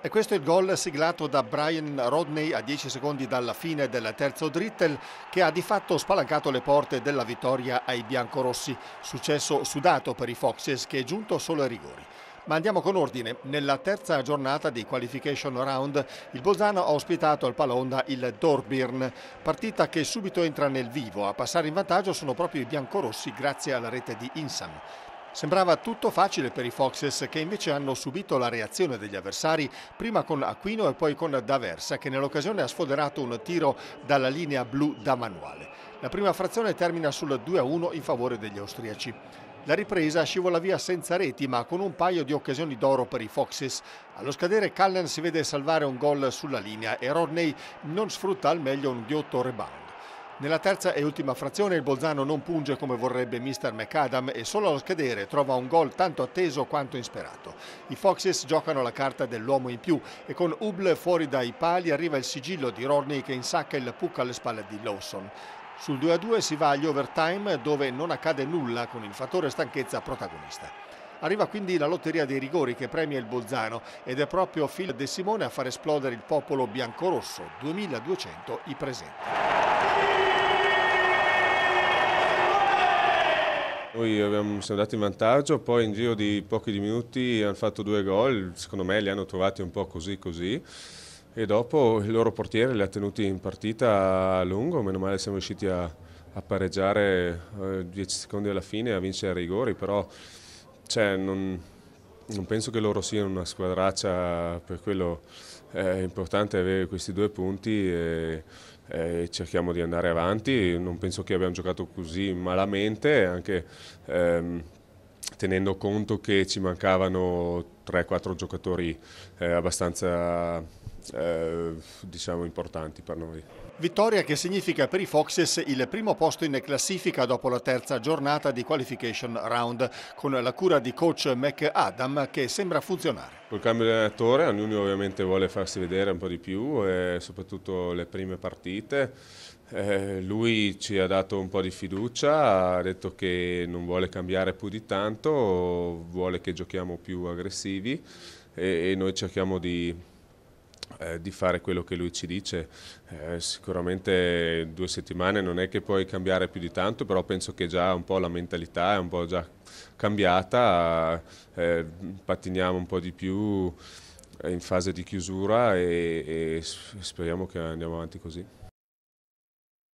E questo è il gol siglato da Brian Rodney a 10 secondi dalla fine del terzo drittel che ha di fatto spalancato le porte della vittoria ai biancorossi, successo sudato per i Foxes che è giunto solo ai rigori. Ma andiamo con ordine. Nella terza giornata di qualification round il Bolzano ha ospitato al Palonda il Dorbirn, partita che subito entra nel vivo. A passare in vantaggio sono proprio i biancorossi grazie alla rete di Insam. Sembrava tutto facile per i Foxes che invece hanno subito la reazione degli avversari prima con Aquino e poi con D'Aversa che nell'occasione ha sfoderato un tiro dalla linea blu da manuale. La prima frazione termina sul 2-1 in favore degli austriaci. La ripresa scivola via senza reti ma con un paio di occasioni d'oro per i Foxes. Allo scadere Callan si vede salvare un gol sulla linea e Rodney non sfrutta al meglio un ghiotto rebound. Nella terza e ultima frazione il Bolzano non punge come vorrebbe Mr. McAdam e solo allo scadere trova un gol tanto atteso quanto insperato. I Foxes giocano la carta dell'uomo in più e con Hubl fuori dai pali arriva il sigillo di Rorney che insacca il puck alle spalle di Lawson. Sul 2-2 si va agli overtime dove non accade nulla con il fattore stanchezza protagonista. Arriva quindi la lotteria dei rigori che premia il Bolzano ed è proprio Phil De Simone a far esplodere il popolo biancorosso, 2200 i presenti. Noi abbiamo, siamo andati in vantaggio, poi in giro di pochi minuti hanno fatto due gol, secondo me li hanno trovati un po' così così e dopo il loro portiere li ha tenuti in partita a lungo, meno male siamo riusciti a, a pareggiare eh, 10 secondi alla fine e a vincere a rigori, però cioè, non, non, penso che loro siano una squadraccia, per quello è eh, importante avere questi due punti e, e cerchiamo di andare avanti. Non penso che abbiamo giocato così malamente, anche ehm, tenendo conto che ci mancavano 3-4 giocatori eh, abbastanza eh, diciamo importanti per noi. Vittoria che significa per i Foxes il primo posto in classifica dopo la terza giornata di qualification round con la cura di coach McAdam che sembra funzionare. Col cambio di allenatore ognuno ovviamente vuole farsi vedere un po' di più e soprattutto le prime partite. Eh, lui ci ha dato un po' di fiducia, ha detto che non vuole cambiare più di tanto, vuole che giochiamo più aggressivi e, e noi cerchiamo di eh, di fare quello che lui ci dice. Eh, sicuramente due settimane non è che puoi cambiare più di tanto, però penso che già un po' la mentalità è un po' già cambiata, eh, patiniamo un po' di più eh, in fase di chiusura e, e speriamo che andiamo avanti così.